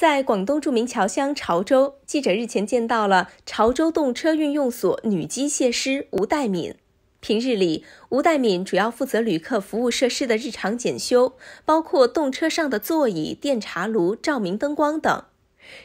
在广东著名侨乡潮州，记者日前见到了潮州动车运用所女机械师吴代敏。平日里，吴代敏主要负责旅客服务设施的日常检修，包括动车上的座椅、电茶炉、照明灯光等。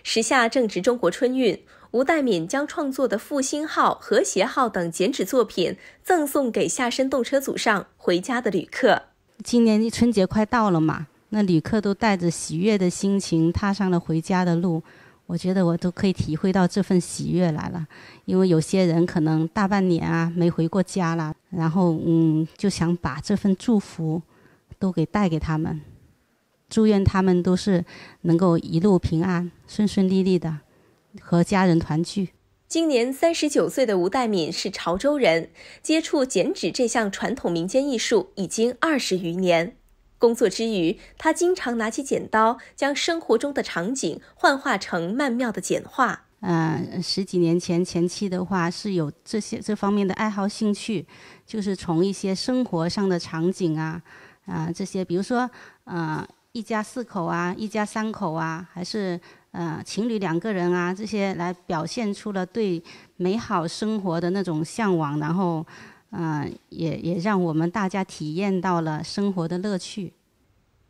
时下正值中国春运，吴代敏将创作的“复兴号”“和谐号”等剪纸作品赠送给下身动车组上回家的旅客。今年的春节快到了嘛？那旅客都带着喜悦的心情踏上了回家的路，我觉得我都可以体会到这份喜悦来了，因为有些人可能大半年啊没回过家了，然后嗯就想把这份祝福都给带给他们，祝愿他们都是能够一路平安、顺顺利利的和家人团聚。今年三十九岁的吴代敏是潮州人，接触剪纸这项传统民间艺术已经二十余年。工作之余，他经常拿起剪刀，将生活中的场景幻化成曼妙的剪画。嗯，十几年前前期的话是有这些这方面的爱好兴趣，就是从一些生活上的场景啊啊这些，比如说呃一家四口啊、一家三口啊，还是呃情侣两个人啊这些，来表现出了对美好生活的那种向往，然后。嗯，也也让我们大家体验到了生活的乐趣。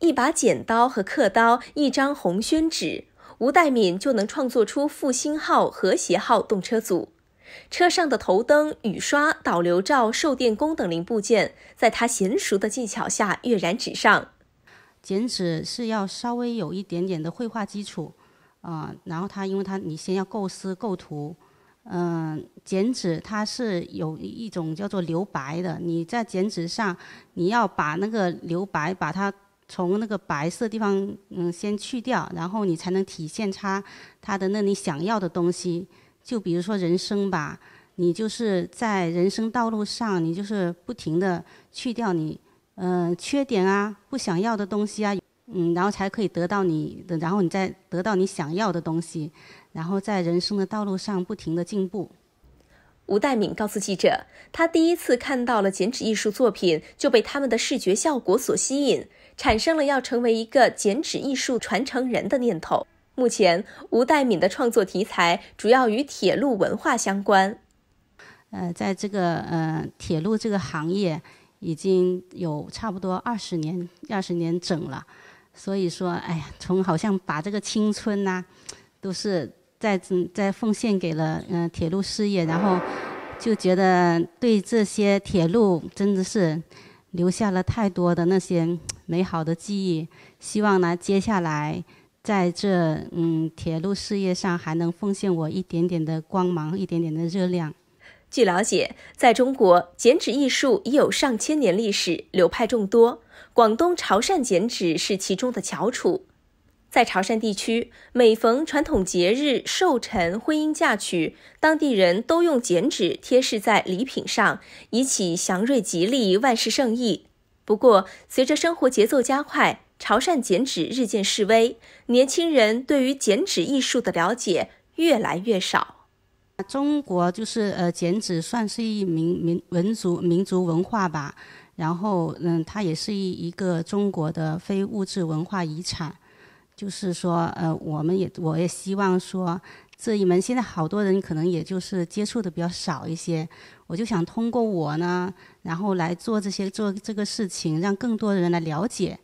一把剪刀和刻刀，一张红宣纸，吴代敏就能创作出复兴号、和谐号动车组。车上的头灯、雨刷、导流罩、受电弓等零部件，在他娴熟的技巧下跃然纸上。剪纸是要稍微有一点点的绘画基础，啊，然后它因为它你先要构思构图。嗯，剪纸它是有一种叫做留白的，你在剪纸上，你要把那个留白，把它从那个白色地方，嗯，先去掉，然后你才能体现它它的那你想要的东西。就比如说人生吧，你就是在人生道路上，你就是不停的去掉你，嗯，缺点啊，不想要的东西啊。嗯，然后才可以得到你，的，然后你再得到你想要的东西，然后在人生的道路上不停地进步。吴代敏告诉记者，他第一次看到了剪纸艺术作品，就被他们的视觉效果所吸引，产生了要成为一个剪纸艺术传承人的念头。目前，吴代敏的创作题材主要与铁路文化相关。呃，在这个呃铁路这个行业，已经有差不多二十年、二十年整了。所以说，哎呀，从好像把这个青春呐，都是在在奉献给了嗯铁路事业，然后就觉得对这些铁路真的是留下了太多的那些美好的记忆。希望呢，接下来在这嗯铁路事业上还能奉献我一点点的光芒，一点点的热量。据了解，在中国，剪纸艺术已有上千年历史，流派众多。广东潮汕剪纸是其中的翘楚。在潮汕地区，每逢传统节日、寿辰、婚姻嫁娶，当地人都用剪纸贴饰在礼品上，以祈祥瑞、吉利、万事胜意。不过，随着生活节奏加快，潮汕剪纸日渐式微，年轻人对于剪纸艺术的了解越来越少。中国就是呃，剪纸算是一民民文族民族文化吧，然后嗯，它也是一一个中国的非物质文化遗产，就是说呃，我们也我也希望说这一门现在好多人可能也就是接触的比较少一些，我就想通过我呢，然后来做这些做这个事情，让更多的人来了解。